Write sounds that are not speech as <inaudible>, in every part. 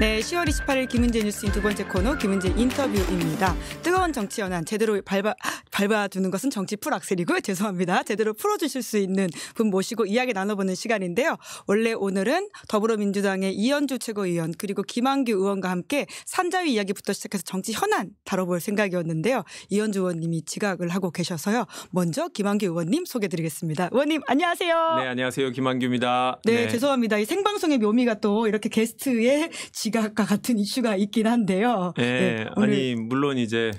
네, 10월 28일 김은재 뉴스인 두 번째 코너 김은재 인터뷰입니다. 뜨거운 정치 연안 제대로 밟아 밟아주는 것은 정치 풀 악셀이고요. 죄송합니다. 제대로 풀어주실 수 있는 분 모시고 이야기 나눠보는 시간인데요. 원래 오늘은 더불어민주당의 이현주 최고위원 그리고 김한규 의원과 함께 산자위 이야기부터 시작해서 정치 현안 다뤄볼 생각이었는데요. 이현주 의원님이 지각을 하고 계셔서요. 먼저 김한규 의원님 소개드리겠습니다. 의원님 안녕하세요. 네, 안녕하세요. 김한규입니다. 네, 네. 죄송합니다. 이 생방송의 묘미가 또 이렇게 게스트의 지 지각과 같은 이슈가 있긴 한데요. 예, 네, 아니 물론 이제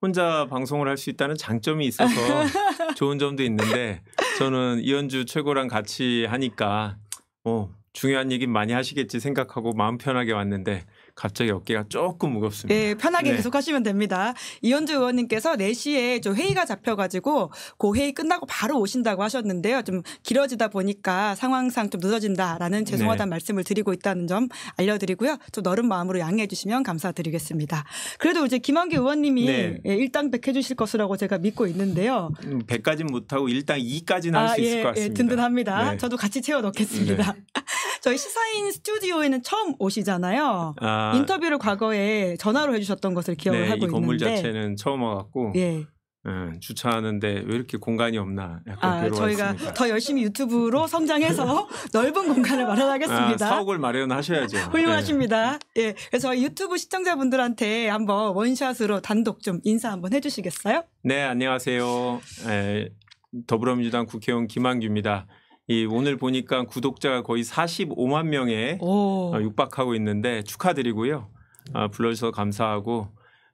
혼자 방송을 할 수 있다는 장점이 있어서 <laughs> 좋은 점도 있는데 저는 이현주 최고랑 같이 하니까 어, 중요한 얘기 많이 하시겠지 생각하고 마음 편하게 왔는데 갑자기 어깨가 조금 무겁습니다. 네, 편하게 네. 계속 하시면 됩니다. 이현주 의원님께서 4시에 좀 회의가 잡혀가지고 그 회의 끝나고 바로 오신다고 하셨는데요. 좀 길어지다 보니까 상황상 좀 늦어진다라는 네. 죄송하다는 네. 말씀을 드리고 있다는 점 알려드리고요. 좀 너른 마음으로 양해해 주시면 감사드리겠습니다. 그래도 이제 김한기 의원님이 네. 예, 일당백 해주실 것이라고 제가 믿고 있는데요. 100까지는 음, 못하고 일당 2까지는 할수 아, 예, 있을 것 예, 같습니다. 예, 든든합니다. 네. 저도 같이 채워 넣겠습니다. 네. <laughs> 저희 시사인 스튜디오에는 처음 오시잖아요. 아, 인터뷰를 과거에 전화로 해주셨던 것을 기억을 네, 하고 있는데 이 건물 있는데. 자체는 처음 와갖고 예. 음, 주차하는데 왜 이렇게 공간이 없나 약간 아, 저희가 더 열심히 유튜브로 성장해서 <laughs> 넓은 공간을 마련하겠습니다. 아, 사옥을 마련하셔야죠. <laughs> 훌륭하십니다. 네. 예, 그래서 유튜브 시청자분들한테 한번 원샷으로 단독 좀 인사 한번 해주시겠어요? 네, 안녕하세요. 에, 예, 더불어민주당 국회의원 김한규입니다. 이 오늘 보니까 구독자가 거의 45만 명에 오. 어, 육박하고 있는데 축하드리고요. 어, 불러주셔서 감사하고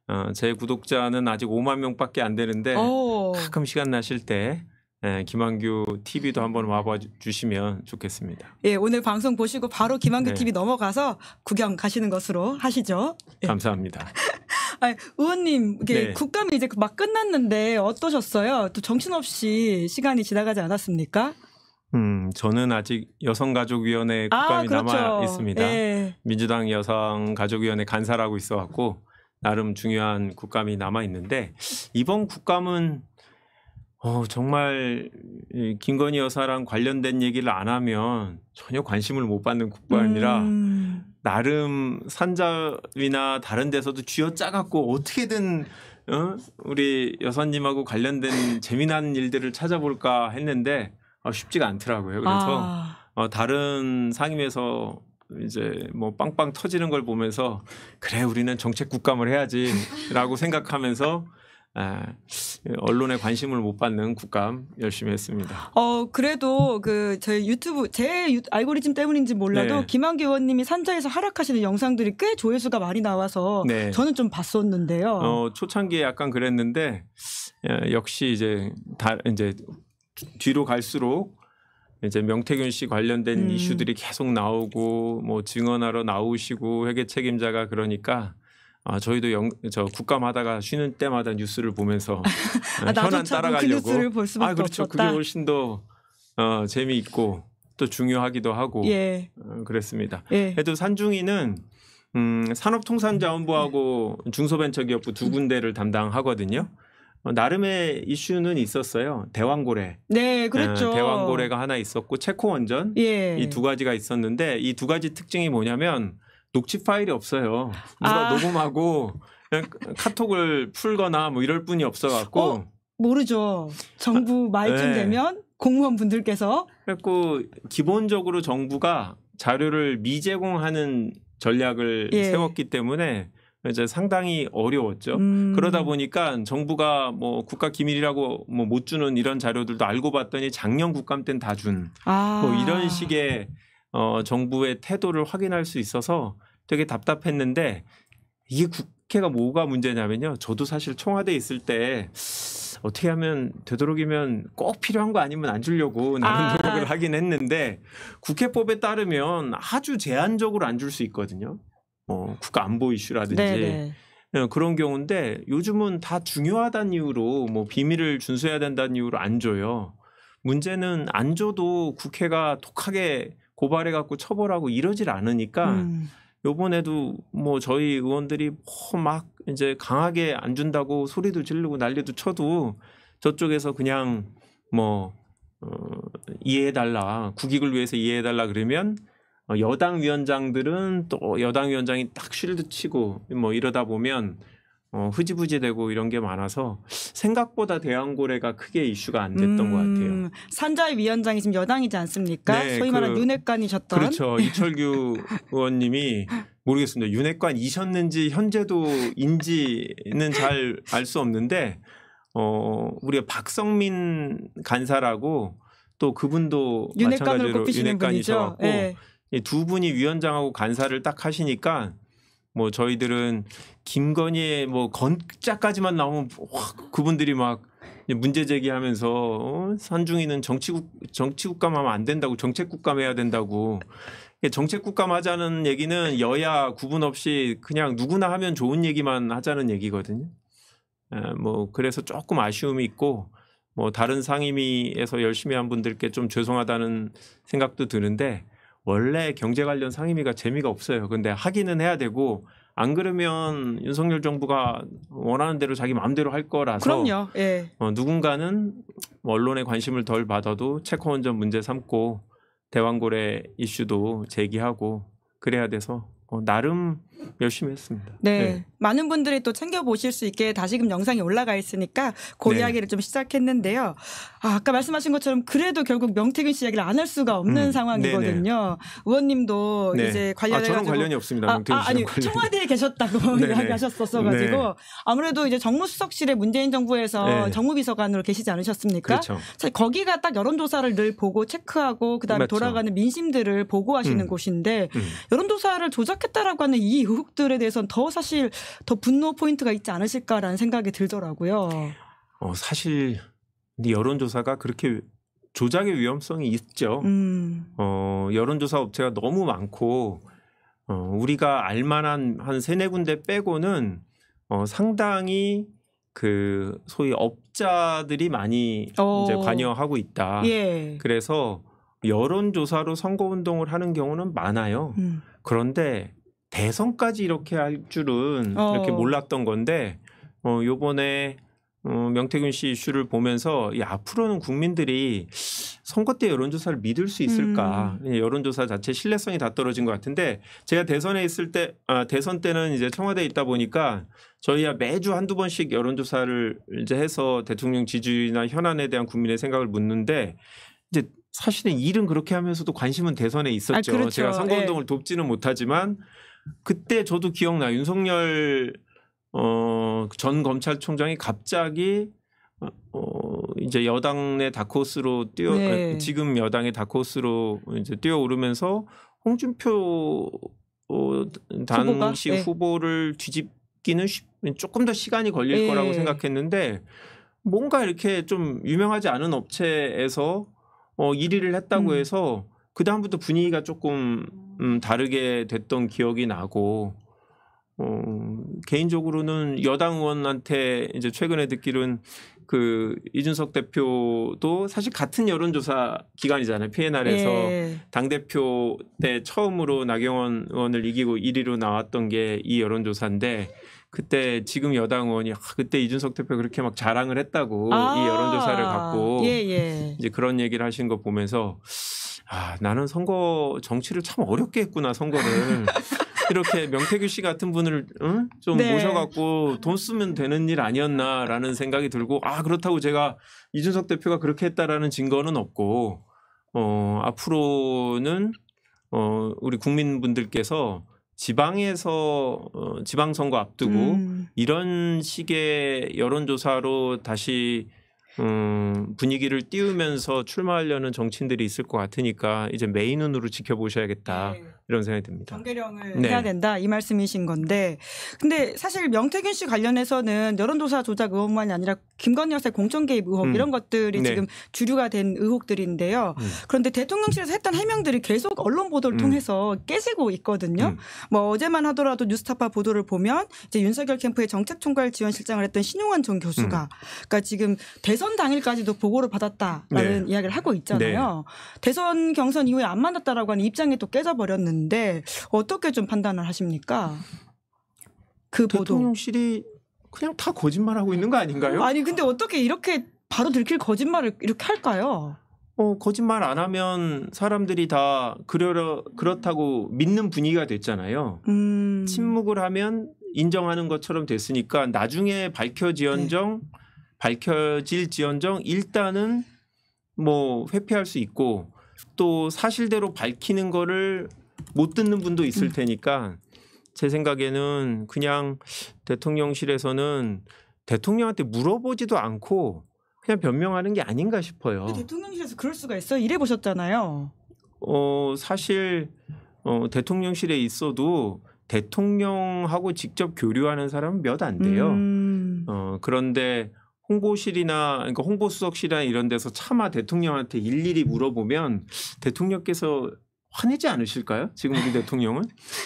어, 제 구독자는 아직 5만 명밖에 안 되는데 오. 가끔 시간 나실 때 예, 김한규 TV도 한번 와봐 주시면 좋겠습니다. 예, 오늘 방송 보시고 바로 김한규 네. TV 넘어가서 구경 가시는 것으로 하시죠. 예. 감사합니다. <laughs> 아 의원님, 네. 국감이 이제 막 끝났는데 어떠셨어요? 또 정신없이 시간이 지나가지 않았습니까? 음, 저는 아직 여성가족위원회 아, 국감이 아, 그렇죠. 남아 있습니다. 예. 민주당 여성가족위원회 간사라고 있어갖고 나름 중요한 국감이 남아 있는데 이번 국감은 어, 정말 김건희 여사랑 관련된 얘기를 안 하면 전혀 관심을 못 받는 국감이라 음. 나름 산자위나 다른 데서도 쥐어짜갖고 어떻게든 어? 우리 여사님하고 관련된 재미난 일들을 찾아볼까 했는데 어, 쉽지가 않더라고요. 그래서 아. 어, 다른 상임에서 이제 뭐 빵빵 터지는 걸 보면서 그래 우리는 정책 국감을 해야지라고 <laughs> 생각하면서 에, 언론에 관심을 못 받는 국감 열심히 했습니다. 어 그래도 그 저희 유튜브 제 유, 알고리즘 때문인지 몰라도 네. 김한기 의원님이 산자에서 하락하시는 영상들이 꽤 조회수가 많이 나와서 네. 저는 좀 봤었는데요. 어 초창기에 약간 그랬는데 에, 역시 이제 다 이제 뒤로 갈수록 이제 명태균 씨 관련된 음. 이슈들이 계속 나오고 뭐 증언하러 나오시고 회계 책임자가 그러니까 아 저희도 영, 저 국감하다가 쉬는 때마다 뉴스를 보면서 <laughs> 아, 현안 그 따라가려고 그아 그렇죠 없었다. 그게 훨씬 더 어, 재미있고 또 중요하기도 하고 예. 어, 그랬습니다. 예. 그래도 산중이는 음, 산업통상자원부하고 네. 중소벤처기업부 두 군데를 담당하거든요. 어, 나름의 이슈는 있었어요. 대왕고래. 네, 그렇죠. 어, 대왕고래가 하나 있었고 체코 원전 예. 이두 가지가 있었는데 이 두 가지 특징이 뭐냐면 녹취 파일이 없어요. 누가 아. 녹음하고 그냥 카톡을 풀거나 뭐 이럴 뿐이 없어갖고 어? 모르죠. 정부 아, 말쯤 네. 되면 공무원 분들께서 그리고 기본적으로 정부가 자료를 미제공하는 전략을 예. 세웠기 때문에 이제 상당히 어려웠죠. 음. 그러다 보니까 정부가 뭐 국가 기밀이라고 뭐 못 주는 이런 자료들도 알고 봤더니 작년 국감 때는 다 준. 아. 뭐 이런 식의 어 정부의 태도를 확인할 수 있어서 되게 답답했는데 이게 국회가 뭐가 문제냐면요. 저도 사실 청와대에 있을 때 어떻게 하면 되도록이면 꼭 필요한 거 아니면 안 주려고 나는 아. 노력을 하긴 했는데 국회법에 따르면 아주 제한적으로 안 줄 수 있거든요. 어, 국가 안보 이슈라든지 네네. 네. 예, 그런 경우인데 요즘은 다 중요하다는 이유로 뭐 비밀을 준수해야 된다는 이유로 안 줘요. 문제는 안 줘도 국회가 독하게 고발해 갖고 처벌하고 이러질 않으니까 음. 요번에도 뭐 저희 의원들이 뭐막 이제 강하게 안 준다고 소리도 지르고 난리도 쳐도 저쪽에서 그냥 뭐 어, 이해해달라 국익을 위해서 이해해달라 그러면 어, 여당 위원장들은 또 여당 위원장이 딱 쉴드 치고 뭐 이러다 보면 어, 흐지부지 되고 이런 게 많아서 생각보다 대한고래가 크게 이슈가 안 됐던 음, 것 같아요. 음, 산자위 위원장이 지금 여당이지 않습니까? 네, 소위 그, 말하는 윤핵관이셨던. 그렇죠. <laughs> 이철규 의원님이 모르겠습니다. 윤핵관이셨는지 현재도 인지는 잘 알 수 없는데 어, 우리가 박성민 간사라고 또 그분도 윤핵관으 마찬가지로 윤핵관이셔갖고 네. 두 분이 위원장하고 간사를 딱 하시니까 뭐 저희들은 김건희의 뭐 건자까지만 나오면 확 그분들이 막 문제 제기하면서 어? 산중이는 정치국 정치국감하면 안 된다고 정책국감 해야 된다고 정책국감 하자는 얘기는 여야 구분 없이 그냥 누구나 하면 좋은 얘기만 하자는 얘기거든요. 예, 뭐 그래서 조금 아쉬움이 있고 뭐 다른 상임위에서 열심히 한 분들께 좀 죄송하다는 생각도 드는데 원래 경제 관련 상임위가 재미가 없어요. 근데 하기는 해야 되고 안 그러면 윤석열 정부가 원하는 대로 자기 마음대로 할 거라서 그럼요. 예. 어, 누군가는 뭐 언론의 관심을 덜 받아도 체코원전 문제 삼고 대왕고래 이슈도 제기하고 그래야 돼서 어, 나름 열심히 했습니다. 네. 네. 많은 분들이 또 챙겨보실 수 있게 다시금 영상이 올라가 있으니까 그 네. 이야기를 좀 시작했는데요. 아, 까 말씀하신 것처럼 그래도 결국 명태균 씨 이야기를 안 할 수가 없는 음. 상황이거든요. 네네. 네. 의원님도 네. 이제 관련해 아, 저랑 관련이 없습니다. 아, 명태균 아, 아니 관련이. 청와대에 계셨다고 <laughs> 네, 네. 이야기하셨었어 가지고 아무래도 이제 정무수석실에 문재인 정부에서 정무비서관으로 계시지 않으셨습니까? 그렇죠. 사실 거기가 딱 여론조사를 늘 보고 체크하고 그다음에 돌아가는 민심들을 보고하시는 음. 곳인데 음. 여론조사를 조작했다라고 하는 이 의혹들에 대해서는 더 사실 더 분노 포인트가 있지 않으실까라는 생각이 들더라고요. 어, 사실 근데 여론조사가 그렇게 조작의 위험성이 있죠. 음. 어, 여론조사 업체가 너무 많고 어, 우리가 알만한 한 세네 군데 빼고는 어, 상당히 그 소위 업자들이 많이 어. 이제 관여하고 있다. 예. 그래서 여론조사로 선거운동을 하는 경우는 많아요. 음. 그런데 대선까지 이렇게 할 줄은 어. 이렇게 몰랐던 건데 어 요번에 어, 명태균 씨 이슈를 보면서 이 앞으로는 국민들이 선거 때 여론조사를 믿을 수 있을까 음. 예, 여론조사 자체 신뢰성이 다 떨어진 것 같은데 제가 대선에 있을 때 아, 대선 때는 이제 청와대에 있다 보니까 저희가 매주 한두 번씩 여론조사를 이제 해서 대통령 지지나 현안에 대한 국민의 생각을 묻는데 이제 사실은 일은 그렇게 하면서도 관심은 대선에 있었죠 아, 그렇죠. 제가 선거운동을 예. 네. 돕지는 못하지만 그때 저도 기억나 윤석열 어, 전 검찰총장이 갑자기 어, 어 이제 여당의 다크호스로 뛰어 아, 네. 지금 여당의 다크호스로 이제 뛰어오르면서 홍준표 어, 당시 후보 네. 후보를 뒤집기는 쉽, 조금 더 시간이 걸릴 네. 거라고 생각했는데 뭔가 이렇게 좀 유명하지 않은 업체에서 어, 1위를 했다고 음. 해서 그 다음부터 분위기가 조금 음, 다르게 됐던 기억이 나고 어, 개인적으로는 여당 의원한테 이제 최근에 듣기로는 그 이준석 대표도 사실 같은 여론조사 기간이잖아요. PNR에서 예. 당 대표 때 처음으로 나경원 의원을 이기고 1위로 나왔던 게 이 여론조사인데 그때 지금 여당 의원이 아, 그때 이준석 대표 그렇게 막 자랑을 했다고 아~ 이 여론조사를 갖고 예, 예. 이제 그런 얘기를 하신 거 보면서 아 나는 선거 정치를 참 어렵게 했구나 선거를 <laughs> 이렇게 명태규 씨 같은 분을 응? 좀 네. 모셔갖고 돈 쓰면 되는 일 아니었나라는 생각이 들고 아 그렇다고 제가 이준석 대표가 그렇게 했다라는 증거는 없고 어 앞으로는 어 우리 국민분들께서 지방에서 어, 지방선거 앞두고 음. 이런 식의 여론조사로 다시 음, 분위기를 띄우면서 출마하려는 정치인들이 있을 것 같으니까 이제 메인 눈으로 지켜보셔야겠다 네. 이런 생각이 듭니다. 경계령을 네. 해야 된다 이 말씀이신 건데 근데 사실 명태균 씨 관련해서는 여론조사 조작 의혹만이 아니라 김건희 여사의 공천 개입 의혹 음. 이런 것들이 네. 지금 주류가 된 의혹들인데요. 음. 그런데 대통령실에서 했던 해명들이 계속 언론 보도를 음. 통해서 깨지고 있거든요. 음. 뭐 어제만 하더라도 뉴스타파 보도를 보면 이제 윤석열 캠프의 정책총괄 지원실장을 했던 신용환 전 교수가 음. 그러니까 지금 대 대선 당일까지도 보고를 받았다라는 네. 이야기를 하고 있잖아요. 네. 대선 경선 이후에 안 만났다라고 하는 입장이 또 깨져버렸는데 어떻게 좀 판단을 하십니까? 그 대통령실이 보도. 그냥 다 거짓말하고 있는 거 아닌가요? 아니 근데 어떻게 이렇게 바로 들킬 거짓말을 이렇게 할까요? 어, 거짓말 안 하면 사람들이 다 그러, 려 그렇다고 믿는 분위기가 됐잖아요. 음... 침묵을 하면 인정하는 것처럼 됐으니까 나중에 밝혀지언정 네. 밝혀질지언정 일단은 뭐 회피할 수 있고 또 사실대로 밝히는 거를 못 듣는 분도 있을 음. 테니까 제 생각에는 그냥 대통령실에서는 대통령한테 물어보지도 않고 그냥 변명하는 게 아닌가 싶어요. 대통령실에서 그럴 수가 있어? 일해 보셨잖아요. 어 사실 어 대통령실에 있어도 대통령하고 직접 교류하는 사람은 몇 안 돼요. 음. 어 그런데 홍보실이나 그러니까 홍보수석실이나 이런 데서 차마 대통령한테 일일이 물어보면 대통령께서 화내지 않으실까요? 지금 우리 대통령은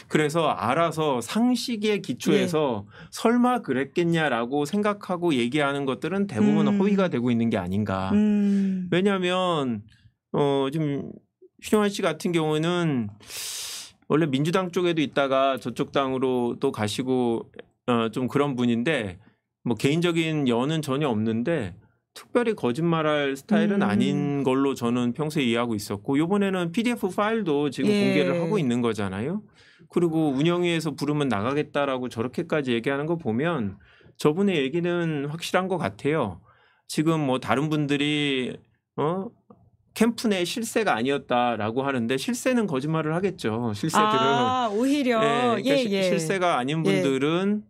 그래서 알아서 상식에 기초해서 예. 네. 설마 그랬겠냐라고 생각하고 얘기하는 것들은 대부분 음. 허위가 되고 있는 게 아닌가. 음. 왜냐하면 어 지금 휴정환 씨 같은 경우는 원래 민주당 쪽에도 있다가 저쪽 당으로 또 가시고 어좀 그런 분인데 뭐 개인적인 연은 전혀 없는데 특별히 거짓말할 스타일은 음. 아닌 걸로 저는 평소에 이해하고 있었고 요번에는 PDF 파일도 지금 예. 공개를 하고 있는 거잖아요. 그리고 운영위에서 부르면 나가겠다라고 저렇게까지 얘기하는 거 보면 저분의 얘기는 확실한 것 같아요. 지금 뭐 다른 분들이 어 캠프 내 실세가 아니었다라고 하는데 실세는 거짓말을 하겠죠. 실세들은 아, 오히려 네, 그러니까 예, 예. 실세가 아닌 예. 분들은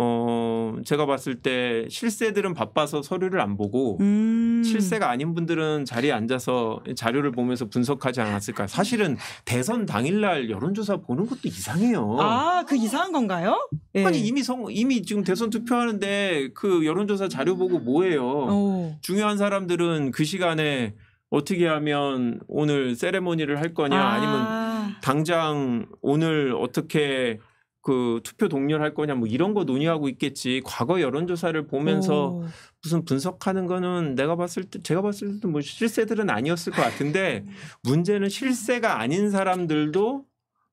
어 제가 봤을 때 실세들은 바빠서 서류를 안 보고 음. 실세가 아닌 분들은 자리에 앉아서 자료를 보면서 분석하지 않았을까. 사실은 대선 당일날 여론조사 보는 것도 이상해요. 아 그 이상한 건가요? 네. 아니 이미 성 이미 지금 대선 투표하는데 그 여론조사 자료 보고 뭐예요? 오. 어. 중요한 사람들은 그 시간에 어떻게 하면 오늘 세레모니를 할 거냐 아. 아니면 당장 오늘 어떻게 그 투표 동렬할 거냐 뭐 이런 거 논의하고 있겠지. 과거 여론조사를 보면서 오. 무슨 분석하는 거는 내가 봤을 때 제가 봤을 때도 뭐 실세들은 아니었을 것 같은데 <laughs> 문제는 실세가 아닌 사람들도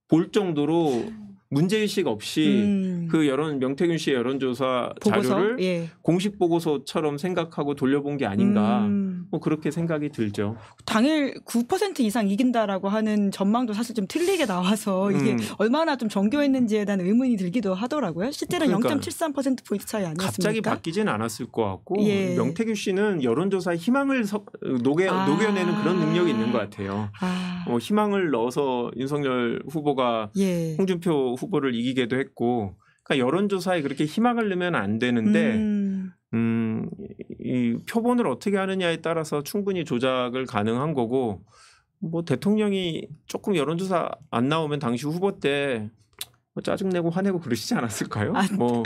볼 정도로 문제의식 없이 음. 그 여론 명태균 씨의 여론조사 보고서? 자료를 예. 공식 보고서처럼 생각하고 돌려본 게 아닌가 음. 뭐 그렇게 생각이 들죠. 당일 9% 이상 이긴다라고 하는 전망도 사실 좀 틀리게 나와서 이게 음. 얼마나 좀 정교했는지에 대한 의문이 들기도 하더라고요. 실제로는 그러니까 0.73% 포인트 차이 아니었습니까? 갑자기 바뀌진 않았을 것 같고 예. 명태균 씨는 여론조사 희망을 서, 녹여, 아. 녹여내는 그런 능력이 있는 것 같아요. 아. 어, 희망을 넣어서 윤석열 후보가 예. 홍준표 후보를 이기게도 했고 그러니까 여론조사에 그렇게 희망을 넣으면 안 되는데 음. 음, 이 표본을 어떻게 하느냐에 따라서 충분히 조작을 가능한 거고 뭐 대통령이 조금 여론조사 안 나오면 당시 후보 때뭐 짜증내고 화내고 그러시지 않았을까요? 아, 뭐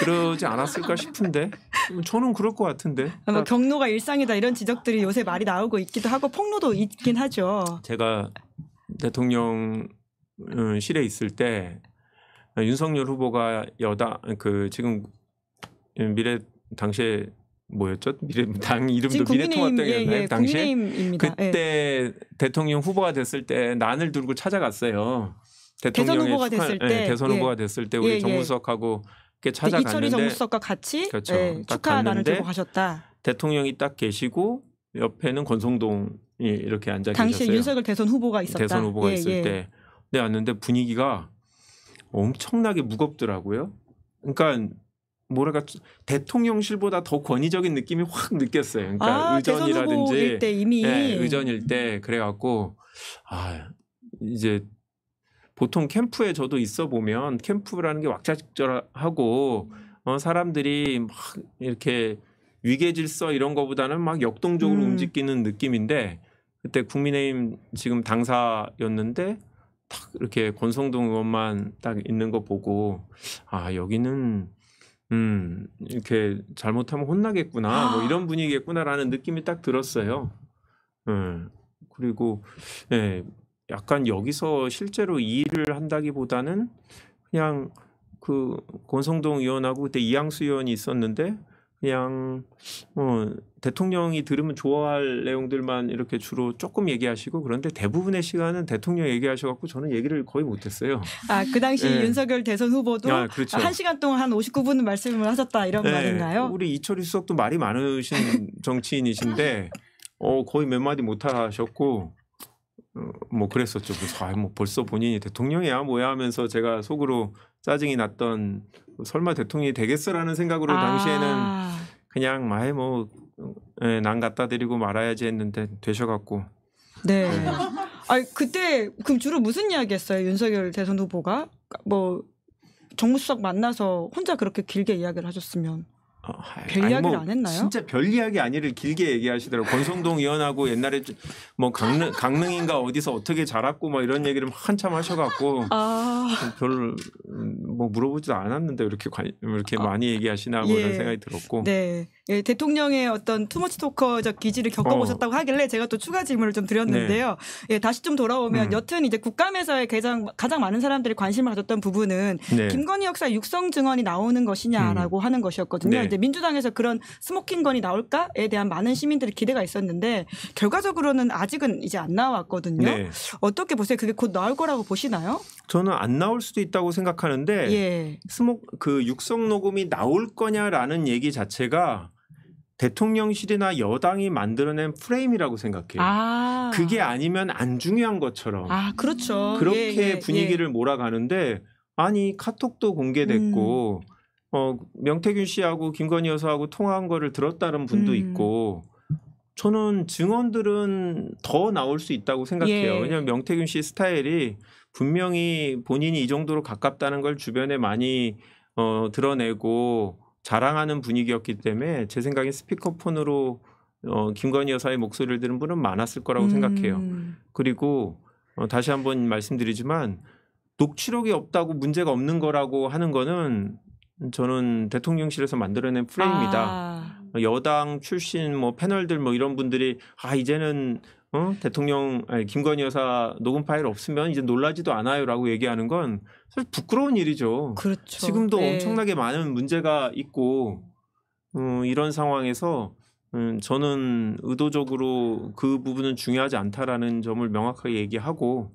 그러지 않았을까 싶은데 뭐 저는 그럴 것 같은데 아, 뭐 그 그러니까 아마 경로가 일상이다 이런 지적들이 요새 말이 나오고 있기도 하고 폭로도 있긴 하죠. 제가 대통령 음, 실에 있을 때 어, 윤석열 후보가 여당 그 지금 미래 당시에 뭐였죠? 미래당 <laughs> 이름도 미래통합당이었나요? 예, 예, 당시에 국민의힘입니다. 그때 예. 대통령 후보가 됐을 때 난을 들고 찾아갔어요. 대통령 후보가 축하, 됐을 예, 때 대선 예. 후보가 됐을 때 우리 예, 정무석하고 이렇게 그 찾아갔는데 이철이 정무석과 같이 그렇죠. 축하 난을 들고 가셨다. 대통령이 딱 계시고 옆에는 권성동이 이렇게 앉아 당시에 계셨어요. 당시 윤석열 대선 후보가 있었다. 대선 후보가 있을 때데 네, 왔는데 분위기가 엄청나게 무겁더라고요. 그러니까 뭐랄까 대통령실보다 더 권위적인 느낌이 확 느꼈어요. 그러니까 아, 의전이라든지 때 이미 네, 의전일 때 그래갖고 아 이제 보통 캠프에 저도 있어 보면 캠프라는 게 왁자지껄하고 어, 사람들이 막 이렇게 위계질서 이런 거보다는 막 역동적으로 음. 움직이는 느낌인데 그때 국민의힘 지금 당사였는데 딱 이렇게 권성동 의원만 딱 있는 거 보고 아 여기는 음 이렇게 잘못하면 혼나겠구나 뭐 아. 이런 분위기겠구나라는 느낌이 딱 들었어요. 음 그리고 예 약간 여기서 실제로 일을 한다기보다는 그냥 그 권성동 의원하고 그때 이양수 의원이 있었는데 그냥 어, 대통령이 들으면 좋아할 내용들만 이렇게 주로 조금 얘기하시고 그런데 대부분의 시간은 대통령 얘기하셔갖고 저는 얘기를 거의 못했어요. 아그 당시 네. 윤석열 대선 후보도 아, 그렇죠. 한 시간 동안 한 59분 말씀을 하셨다 이런 네. 말인가요? 우리 이철희 수석도 말이 많으신 <laughs> 정치인이신데 어, 거의 몇 마디 못하셨고 어, 뭐 그랬었죠. 그 아, 뭐 벌써 본인이 대통령이야 뭐야 하면서 제가 속으로 짜증이 났던 뭐 설마 대통령이 되겠어라는 생각으로 아. 당시에는 그냥 아예 뭐, 뭐난 갖다 드리고 말아야지 했는데 되셔갖고 네. 아 그때 그럼 주로 무슨 이야기했어요 윤석열 대선 후보가 그러니까 뭐 정무수석 만나서 혼자 그렇게 길게 이야기를 하셨으면 어, 별 이야기를 뭐, 안 했나요? 진짜 별 이야기 아니를 길게 얘기하시더라고 권성동 의원하고 옛날에 뭐 강릉 강릉인가 어디서 어떻게 자랐고 뭐 이런 얘기를 한참 하셔갖고 아. 별로 음, 뭐 물어보지도 않았는데 이렇게 관, 이렇게 아, 많이 얘기하시나 뭐 예. 그런 생각이 들었고. 네. 예, 대통령의 어떤 투머치 토커적 기질을 겪어보셨다고 어. 하길래 제가 또 추가 질문을 좀 드렸는데요. 네. 예, 다시 좀 돌아오면 음. 여튼 이제 국감에서의 가장, 가장 많은 사람들이 관심을 가졌던 부분은 네. 김건희 역사 육성 증언이 나오는 것이냐라고 음. 하는 것이었거든요. 네. 이제 민주당에서 그런 스모킹건이 나올까에 대한 많은 시민들의 기대가 있었는데 결과적으로는 아직은 이제 안 나왔거든요. 네. 어떻게 보세요? 그게 곧 나올 거라고 보시나요? 저는 안 나올 수도 있다고 생각하는데 예. 스모 그 육성 녹음이 나올 거냐라는 얘기 자체가 대통령실이나 여당이 만들어낸 프레임이라고 생각해요. 아. 그게 아니면 안 중요한 것처럼. 아, 그렇죠. 그렇게 예, 예, 분위기를 예. 몰아가는데 아니 카톡도 공개됐고 음. 어 명태균 씨하고 김건희 여사하고 통화한 거를 들었다는 분도 음. 있고 저는 증언들은 더 나올 수 있다고 생각해요. 예. 왜냐하면 명태균 씨 스타일이 분명히 본인이 이 정도로 가깝다는 걸 주변에 많이 어 드러내고 자랑하는 분위기였기 때문에 제생각엔 스피커폰으로 어, 김건희 여사의 목소리를 들은 분은 많았을 거라고 음. 생각해요. 그리고 어, 다시 한번 말씀드리지만 녹취록이 없다고 문제가 없는 거라고 하는 거는 저는 대통령실에서 만들어낸 프레임이다. 아. 여당 출신 뭐 패널들 뭐 이런 분들이 아 이제는 어? 대통령 아니, 김건희 여사 녹음 파일 없으면 이제 놀라지도 않아요라고 얘기하는 건 사실 부끄러운 일이죠. 그렇죠. 지금도 네. 엄청나게 많은 문제가 있고 음, 이런 상황에서 음, 저는 의도적으로 그 부분은 중요하지 않다라는 점을 명확하게 얘기하고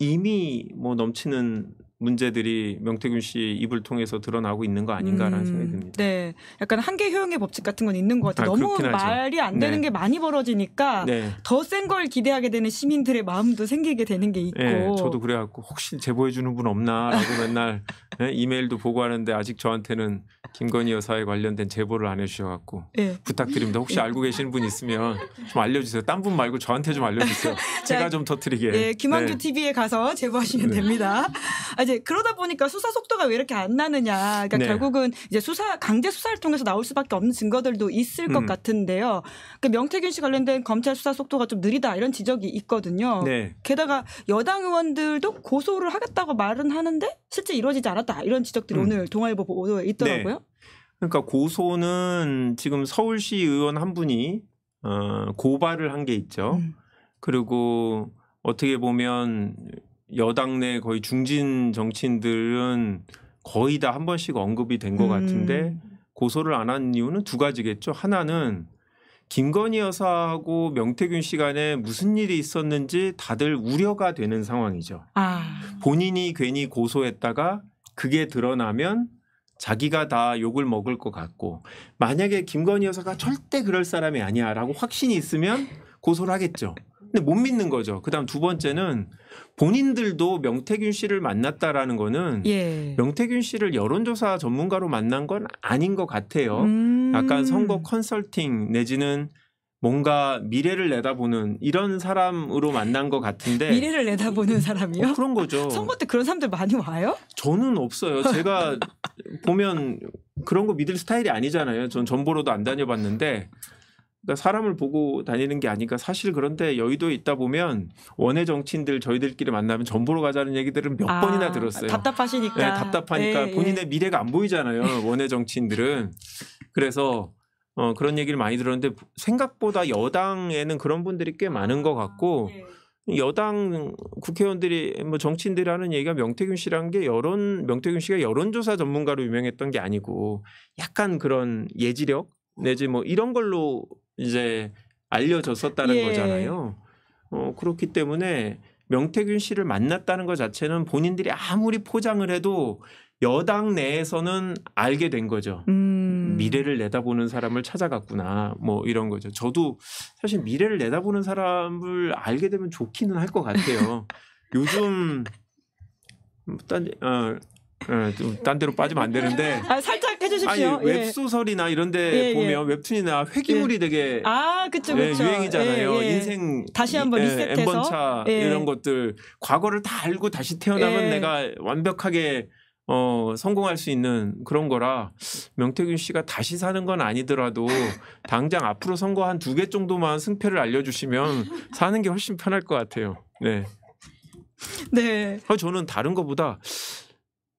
이미 뭐 넘치는 문제들이 명태균 씨 입을 통해서 드러나고 있는 거 아닌가라는 음, 생각이 듭니다. 네. 약간 한계 효용의 법칙 같은 건 있는 것 같아요. 아, 너무 말이 안 되는 네. 게 많이 벌어지니까 네. 더센 걸 기대하게 되는 시민들의 마음도 생기게 되는 게 있고. 네, 저도 그래갖고 혹시 제보해주는 분 없나라고 <laughs> 맨날 네, 이메일도 보고 하는데 아직 저한테는 김건희 여사에 관련된 제보를 안 해주셔갖고 네. 부탁드립니다. 혹시 네. 알고 계시는 분 있으면 좀 알려주세요. 딴분 말고 저한테 좀 알려주세요. <laughs> 제가 좀 터트리게. 예, 네, 김한규 TV에 가서 제보하시면 네. 됩니다. 아, 이제 그러다 보니까 수사 속도가 왜 이렇게 안 나느냐. 그러니까 네. 결국은 이제 수사 강제 수사를 통해서 나올 수밖에 없는 증거들도 있을 음. 것 같은데요. 그러니까 명태균 씨 관련된 검찰 수사 속도가 좀 느리다 이런 지적이 있거든요. 네. 게다가 여당 의원들도 고소를 하겠다고 말은 하는데 실제 이루어지지 않았다 이런 지적들이 음. 오늘 동아일보 보도에 있더라고요. 네. 그러니까 고소는 지금 서울시 의원 한 분이 어, 고발을 한 게 있죠. 음. 그리고 어떻게 보면 여당 내 거의 중진 정치인들은 거의 다 한 번씩 언급이 된것 음. 같은데 고소를 안 한 이유는 두 가지겠죠. 하나는 김건희 여사하고 명태균 시간에 무슨 일이 있었는지 다들 우려가 되는 상황이죠. 아. 본인이 괜히 고소했다가 그게 드러나면 자기가 다 욕을 먹을 것 같고 만약에 김건희 여사가 절대 그럴 사람이 아니야라고 확신이 있으면 고소를 하겠죠. 근데 못 믿는 거죠. 그다음 두 번째는 본인들도 명태균 씨를 만났다라는 거는 예. 명태균 씨를 여론조사 전문가로 만난 건 아닌 것 같아요. 음. 약간 선거 컨설팅 내지는 뭔가 미래를 내다보는 이런 사람으로 만난 것 같은데 미래를 내다보는 사람이요? 어, 그런 거죠. 선거 때 그런 사람들 많이 와요? 저는 없어요. 제가 <laughs> 보면 그런 거 믿을 스타일이 아니잖아요. 전 전보로도 안 다녀봤는데 그러니까 사람을 보고 다니는 게 아니까 사실 그런데 여의도에 있다 보면 원외 정치인들 저희들끼리 만나면 전보로 가자는 얘기들은 몇 아, 번이나 들었어요. 답답하시니까. 네, 답답하니까 예, 예, 본인의 미래가 안 보이잖아요. 원외 정치인들은. 그래서 어, 그런 얘기를 많이 들었는데 생각보다 여당에는 그런 분들이 꽤 많은 것 같고 아, 네. 여당 국회의원들이 뭐 정치인들이 하는 얘기가 명태균 씨라는 게 여론 명태균 씨가 여론조사 전문가로 유명했던 게 아니고 약간 그런 예지력 내지 뭐 이런 걸로 이제 알려졌었다는 예. 거잖아요. 어, 그렇기 때문에 명태균 씨를 만났다는 것 자체는 본인들이 아무리 포장을 해도 여당 내에서는 알게 된 거죠. 음. 미래를 내다보는 사람을 찾아갔구나. 뭐 이런 거죠. 저도 사실 미래를 내다보는 사람을 알게 되면 좋기는 할 것 같아요. <laughs> 요즘 딴, 어, 네, 딴 데로 빠지면 안 되는데. <laughs> 아, 살짝 해주십시오. 아니, 웹소설이나 예. 이런데 예, 예, 보면 예. 웹툰이나 회기물이 예. 되게 아, 그쵸, 그쵸. 유행이잖아요. 인생 다시 한번 리셋해서 N번차 이런 것들 과거를 다 알고 다시 태어나면 내가 완벽하게 어, 성공할 수 있는 그런 거라 명태균 씨가 다시 사는 건 아니더라도 <laughs> 당장 앞으로 선거 한 두 개 정도만 승패를 알려주시면 사는 게 훨씬 편할 것 같아요. 네. 네. 어, 저는 다른 것보다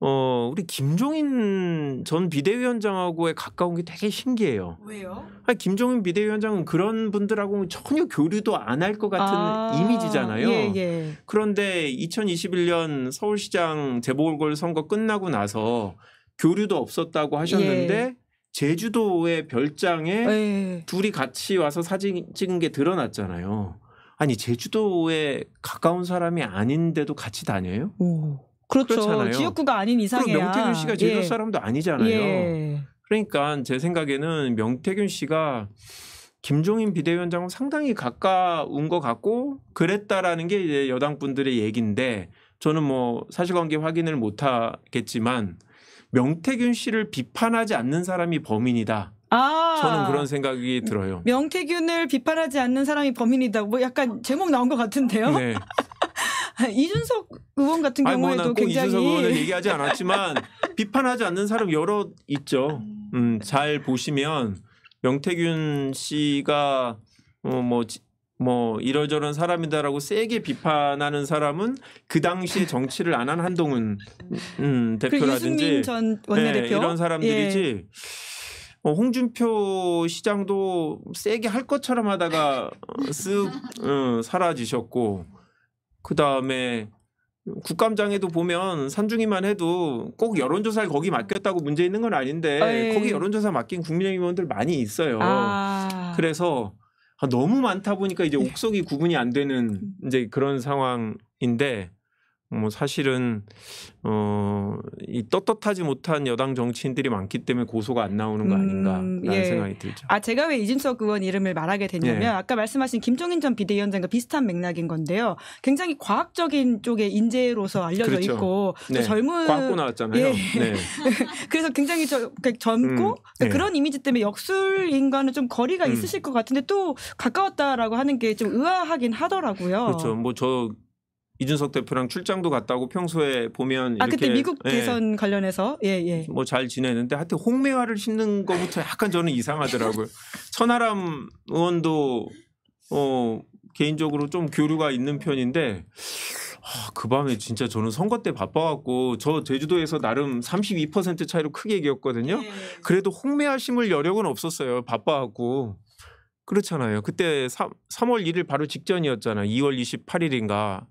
어, 우리 김종인 전 비대위원장하고의 가까운 게 되게 신기해요. 왜요? 아니, 김종인 비대위원장은 그런 분들하고 전혀 교류도 안 할 것 같은 아, 이미지잖아요. 예, 예. 그런데 2021년 서울시장 재보궐 선거 끝나고 나서 교류도 없었다고 하셨는데 예. 제주도의 별장에 예. 둘이 같이 와서 사진 찍은 게 드러났잖아요. 아니 제주도에 가까운 사람이 아닌데도 같이 다녀요? 오. 그렇죠. 그렇잖아요. 지역구가 아닌 이상이야. 명태균 씨가 제주도 예. 사람도 아니잖아요. 예. 그러니까 제 생각에는 명태균 씨가 김종인 비대위원장은 상당히 가까운 것 같고 그랬다라는 게 이제 여당 분들의 얘기인데 저는 뭐 사실관계 확인을 못 하겠지만 명태균 씨를 비판하지 않는 사람이 범인이다. 아~ 저는 그런 생각이 들어요. 명태균을 비판하지 않는 사람이 범인이다. 뭐 약간 제목 나온 것 같은데요. 네. <laughs> 이준석 의원 같은 경우에도 아니, 뭐 굉장히 이준석 의원을 <laughs> 얘기하지 않았지만 비판하지 않는 사람 여러 있죠. 음, 음 잘 보시면 명태균 씨가 어, 뭐, 뭐 이러저런 사람이다라고 세게 비판하는 사람은 그 당시에 정치를 안 한 한동훈 음, 그 대표라든지 전 원내대표? 네, 이런 사람들이지. 예. 어, 홍준표 시장도 세게 할 것처럼 하다가 쓱 어, 사라지셨고 그 다음에 국감장에도 보면 산중이만 해도 꼭 여론조사를 거기 맡겼다고 문제 있는 건 아닌데 에이. 거기 여론조사 맡긴 국민의힘 원들 많이 있어요. 아. 그래서 아, 너무 많다 보니까 이제 네. 옥석이 구분이 안 되는 음. 이제 그런 상황인데 뭐 사실은 어이 떳떳하지 못한 여당 정치인들이 많기 때문에 고소가 안 나오는 거 음, 아닌가라는 음, 예. 생각이 들죠. 아 제가 왜 이준석 의원 이름을 말하게 됐냐면 예. 아까 말씀하신 김종인 전 비대위원장과 비슷한 맥락인 건데요. 굉장히 과학적인 쪽의 인재로서 알려져 그렇죠. 있고 네. 젊은 과학고 나왔잖아요. 예. 네. <laughs> 그래서 굉장히 저, 그러니까 젊고 음, 그 그런 이미지 때문에 역술인과는 좀 거리가 음. 있으실 것 같은데 또 가까웠다라고 하는 게 좀 의아하긴 하더라고요. 그렇죠. 뭐저 이준석 대표랑 출장도 갔다고 평소에 보면 아 그때 미국 예. 대선 관련해서 예예 뭐 잘 지내는데 하여튼 홍매화를 심는 것부터 약간 저는 이상하더라고요. <laughs> 천하람 의원도 어 개인적으로 좀 교류가 있는 편인데 아, 그 밤에 진짜 저는 선거 때 바빠갖고 저 제주도에서 나름 32% 차이로 크게 이겼거든요. 네. 그래도 홍매화 심을 여력은 없었어요. 바빠갖고 그렇잖아요. 그때 3, 3월 1일 바로 직전이었잖아요. 2월 28일인가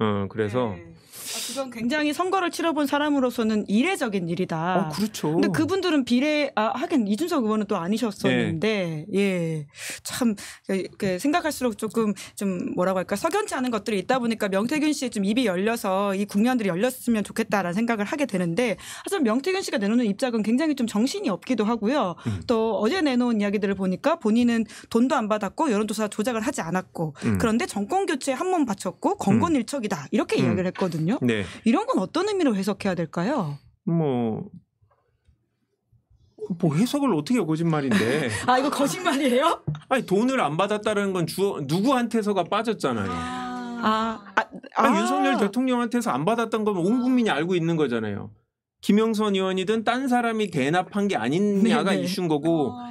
어, 그래서 네. 아, 그건 굉장히 선거를 치러본 사람으로서는 이례적인 일이다. 어, 그렇죠. 근데 그분들은 비례, 아, 하긴 이준석 의원은 또 아니셨었는데, 예. 예. 참, 그, 그 생각할수록 조금 좀 뭐라고 할까, 석연치 않은 것들이 있다 보니까 명태균 씨의 좀 입이 열려서 이 국면들이 열렸으면 좋겠다라는 생각을 하게 되는데, 하지만 명태균 씨가 내놓는 입장은 굉장히 좀 정신이 없기도 하고요. 음. 또 어제 내놓은 이야기들을 보니까 본인은 돈도 안 받았고, 여론조사 조작을 하지 않았고, 음. 그런데 정권 교체에 한 몸 바쳤고, 건곤 일척이다. 이렇게 음. 이야기를 했거든요. 네. 이런 건 어떤 의미로 해석해야 될까요? 뭐. 뭐 해석을 어떻게 해요, 거짓말인데. <laughs> 아 이거 거짓말이에요? 아니 돈을 안 받았다는 건 주, 어 누구한테서가 빠졌잖아요. 아, 아, 아. 아니, 윤석열 대통령한테서 안 받았던 건 온 국민이 알고 있는 거잖아요. 김영선 의원이든 딴 사람이 대납한 게 아니냐가 네네. 네. 이슈인 거고 아.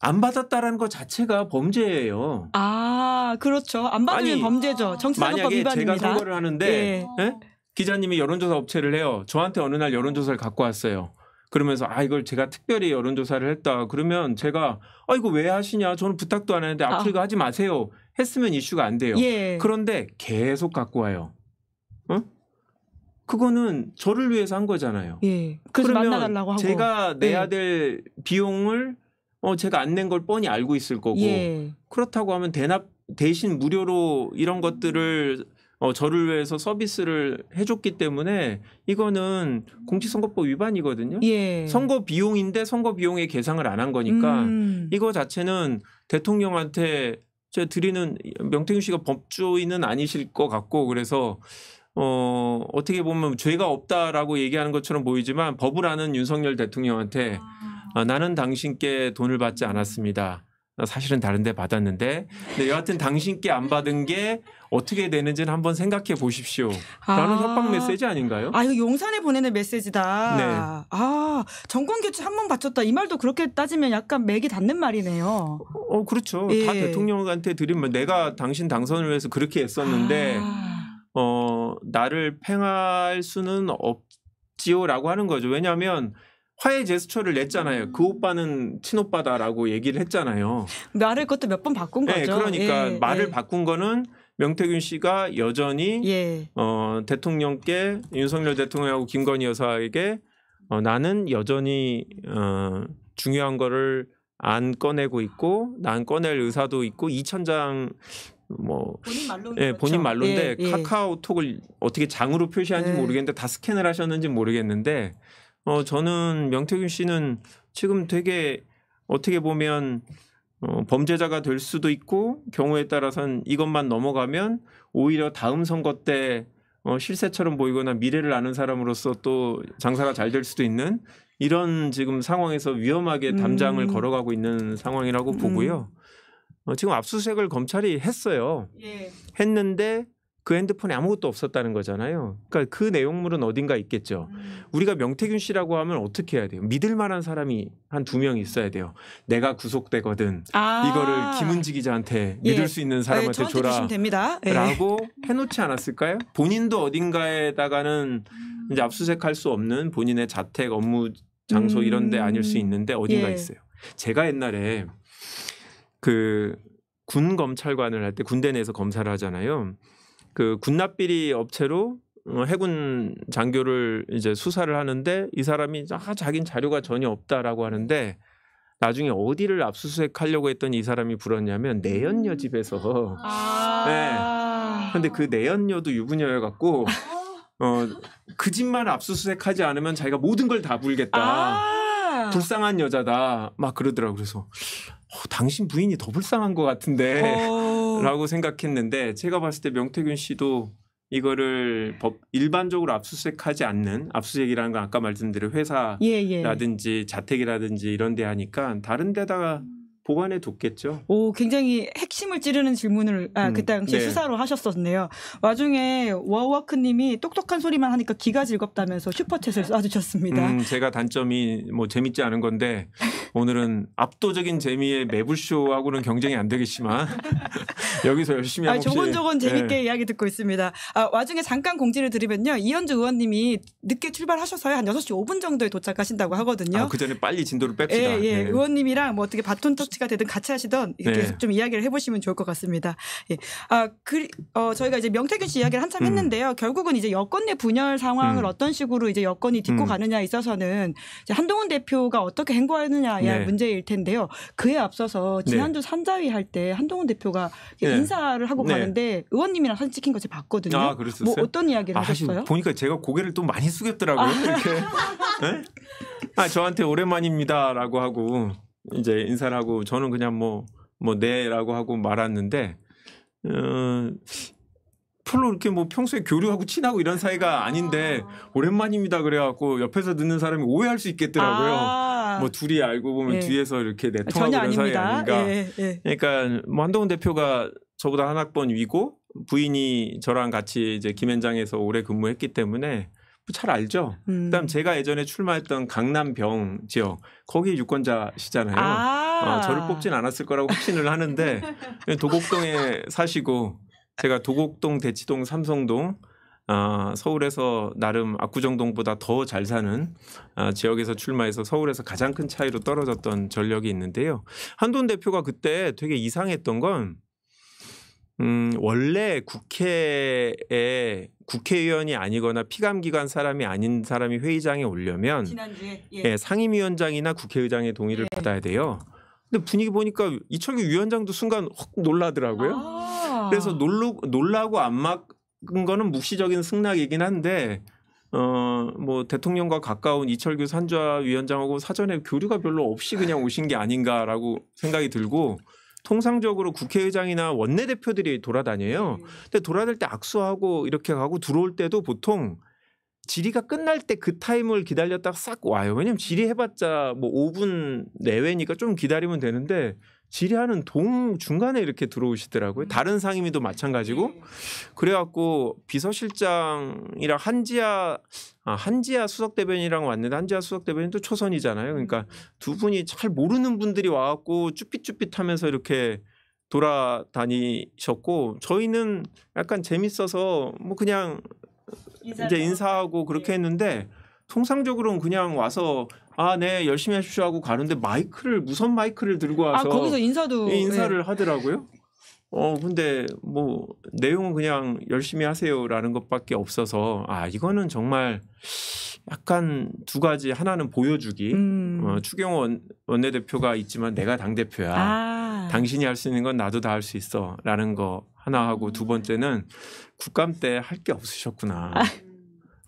안 받았다라는 것 자체가 범죄예요. 아 그렇죠. 안 받으면 아니, 범죄죠. 정치자금법 만약 위반입니다. 제가 선거를 하는데 예. 예? 기자님이 여론조사 업체를 해요. 저한테 어느 날 여론조사를 갖고 왔어요. 그러면서 아 이걸 제가 특별히 여론조사를 했다. 그러면 제가 아 이거 왜 하시냐? 저는 부탁도 안 했는데 앞으로 아. 이거 하지 마세요. 했으면 이슈가 안 돼요. 예. 그런데 계속 갖고 와요. 어? 그거는 저를 위해서 한 거잖아요. 예. 그러면 제가 예. 내야 예. 될 비용을 어 제가 안 낸 걸 뻔히 알고 있을 거고 예. 그렇다고 하면 대납 대신 무료로 이런 것들을 어, 저를 위해서 서비스를 해줬기 때문에 이거는 공직선거법 위반이거든요. 예. 선거 비용인데 선거 비용의 계상을 안 한 거니까 음. 이거 자체는 대통령한테 제가 드리는 명태균 씨가 법조인은 아니실 것 같고 그래서 어, 어떻게 보면 죄가 없다라고 얘기하는 것처럼 보이지만 법을 아는 윤석열 대통령한테 아. 어, 나는 당신께 돈을 받지 않았습니다. 사실은 다른데 받았는데 근 여하튼 당신께 안 받은 게 어떻게 되는지는 한번 생각해 보십시오. 라는 아. 협박 메시지 아닌가요? 아 이거 용산에 보내는 메시지다. 네. 아 정권 교체 한번 바쳤다 이 말도 그렇게 따지면 약간 맥이 닿는 말이네요. 어 그렇죠. 예. 다 대통령한테 드린 말. 내가 당신 당선을 위해서 그렇게 했었는데 아. 어 나를 팽할 수는 없지요라고 하는 거죠. 왜냐하면 화해 제스처를 냈잖아요. 그 오빠는 친오빠다라고 얘기를 했잖아요. 말을 그것도 몇 번 바꾼 네, 거죠. 네, 그러니까 예, 말을 예. 바꾼 거는 명태균 씨가 여전히 예. 어, 대통령께 윤석열 대통령하고 김건희 여사에게 어, 나는 여전히 어, 중요한 거를 안 꺼내고 있고 난 꺼낼 의사도 있고 이천장 뭐 본인 말로 예, 그렇죠. 본인 말로인데 예, 예. 카카오톡을 어떻게 장으로 표시하는지 네. 모르겠는데 다 스캔을 하셨는지 모르겠는데 어, 저는 명태균 씨는 지금 되게 어떻게 보면 어, 범죄자가 될 수도 있고 경우에 따라서는 이것만 넘어가면 오히려 다음 선거 때 어, 실세처럼 보이거나 미래를 아는 사람으로서 또 장사가 잘 될 수도 있는 이런 지금 상황에서 위험하게 담장을 음. 걸어가고 있는 상황이라고 음. 보고요. 어, 지금 압수수색을 검찰이 했어요. 예. 했는데 그 핸드폰에 아무것도 없었다는 거잖아요. 그러니까 그 내용물은 어딘가 있겠죠. 음. 우리가 명태균 씨라고 하면 어떻게 해야 돼요? 믿을 만한 사람이 한 두 명 있어야 돼요. 내가 구속되거든 아. 이거를 김은지 기자한테 예. 믿을 수 있는 사람한테 예, 줘라. 예. 라고 해놓지 않았을까요? 본인도 어딘가에다가는 음. 이제 압수색할 수 없는 본인의 자택 업무 장소 음. 이런데 아닐 수 음. 있는데 어딘가 예. 있어요. 제가 옛날에 그 군 검찰관을 할 때 군대 내에서 검사를 하잖아요. 그 군납비리 업체로 어, 해군 장교를 이제 수사를 하는데 이 사람이 아 자긴 자료가 전혀 없다라고 하는데 나중에 어디를 압수수색하려고 했던 이 사람이 불었냐면 내연녀 음. 집에서 아~ 네. 근데 그 내연녀도 유부녀여 갖고 아. 어그 집만 압수수색하지 않으면 자기가 모든 걸 다 불겠다 아~ 불쌍한 여자다 막 그러더라고 그래서 어, 당신 부인이 더 불쌍한 것 같은데 어~ 라고 생각했는데 제가 봤을 때 명태균 씨도 이거를 법 일반적으로 압수수색하지 않는 압수수색이라는 건 아까 말씀드린 회사라든지 예, 예. 자택이라든지 이런 데 하니까 다른 데다가 음. 보관해 뒀겠죠. 오, 굉장히 핵심을 찌르는 질문을 아, 음, 그 당시 네. 수사로 하셨었네요. 와중에 워워크님이 똑똑한 소리만 하니까 귀가 즐겁다면서 슈퍼챗을 쏴주셨습니다. 음, 제가 단점이 뭐 재밌지 않은 건데 오늘은 압도적인 재미의 매불쇼하고는 경쟁이 안 되겠지만 <laughs> 여기서 열심히 하고 아, 조금조금 예. 재밌게 네. 이야기 듣고 있습니다. 아, 와중에 잠깐 공지를 드리면요. 이현주 의원님이 늦게 출발하셔서한 6시 5분 정도에 도착하신다고 하거든요. 아, 그 전에 빨리 진도를 뺍시다. 예, 예. 네. 의원님이랑 뭐 어떻게 바톤 터치 같이가 되든 같이 하시던 이렇게 네. 좀 이야기를 해보시면 좋을 것 같습니다. 예. 아, 그, 어, 저희가 이제 명태균 씨 이야기를 한참 음. 했는데요. 결국은 이제 여권 내 분열 상황을 음. 어떤 식으로 이제 여권이 딛고 음. 가느냐에 있어서는 한동훈 대표가 어떻게 행보하느냐의 네. 문제일 텐데요. 그에 앞서서 네. 지난주 네. 산자위 할 때 한동훈 대표가 네. 인사를 하고 네. 가는데 의원님이랑 사진 찍힌 거제 봤거든요. 아, 그랬었어요? 뭐 어떤 이야기를 아, 하셨어요? 보니까 제가 고개를 또 많이 숙였더라고요. 아. 이렇게. 네? 아, 저한테 오랜만입니다라고 하고 이제 인사를 하고 저는 그냥 뭐뭐 뭐 네라고 하고 말았는데 어, 별로 이렇게 뭐 평소에 교류하고 친하고 이런 사이가 아닌데 아. 오랜만입니다 그래갖고 옆에서 듣는 사람이 오해할 수 있겠더라고요. 아. 뭐 둘이 알고 보면 예. 뒤에서 이렇게 내통하고 이런 사이 아닌가. 예, 예. 그러니까 뭐 한동훈 대표가 저보다 한 학번 위고 부인이 저랑 같이 이제 김앤장에서 오래 근무했기 때문에 잘 알죠. 음. 그다음 제가 예전에 출마했던 강남병 지역 거기 유권자시잖아요. 아~ 어, 저를 뽑진 않았을 거라고 확신을 하는데 도곡동에 사시고 제가 도곡동, 대치동, 삼성동 어, 서울에서 나름 압구정동보다 더 잘 사는 어, 지역에서 출마해서 서울에서 가장 큰 차이로 떨어졌던 전력이 있는데요. 한돈 대표가 그때 되게 이상했던 건 음, 원래 국회에 국회의원이 아니거나 피감기관 사람이 아닌 사람이 회의장에 오려면 지난주에 예. 예, 상임위원장이나 국회의장의 동의를 예. 받아야 돼요. 근데 분위기 보니까 이철규 위원장도 순간 확 놀라더라고요. 아~ 그래서 놀르 놀라고 안 막은 거는 묵시적인 승낙이긴 한데 어, 뭐 대통령과 가까운 이철규 산좌 위원장하고 사전에 교류가 별로 없이 그냥 오신 게 아닌가라고 생각이 들고 통상적으로 국회의장이나 원내대표들이 돌아다녀요. 네. 근데 돌아들때 악수하고 이렇게 가고 들어올 때도 보통 질의가 끝날 때 그 타임을 기다렸다가 싹 와요. 왜냐면 질의해봤자 뭐 5분 내외니까 좀 기다리면 되는데 질의하는 동 중간에 이렇게 들어오시더라고요. 음. 다른 상임위도 마찬가지고 네. 그래갖고 비서실장이랑 한지아 아, 한지아 수석 대변이랑 왔는데 한지아 수석 대변인도 초선이잖아요. 그러니까 음. 두 분이 잘 모르는 분들이 와갖고 쭈삣쭈삣하면서 이렇게 돌아다니셨고 저희는 약간 재밌어서 뭐 그냥 이제 인사하고 그렇게 예. 했는데 통상적으로는 그냥 와서 아, 네, 열심히 하십시오 하고 가는데 마이크를 무선 마이크를 들고 아, 와서 아, 거기서 인사도 인사를 네. 하더라고요. 어, 근데 뭐 내용은 그냥 열심히 하세요라는 것밖에 없어서 아, 이거는 정말 약간 두 가지 하나는 보여주기. 음. 어, 추경원 원내대표가 있지만 내가 당 대표야. 아. 당신이 할 수 있는 건 나도 다 할 수 있어라는 거 하나 하고 두 번째는 국감 때 할 게 없으셨구나. 아.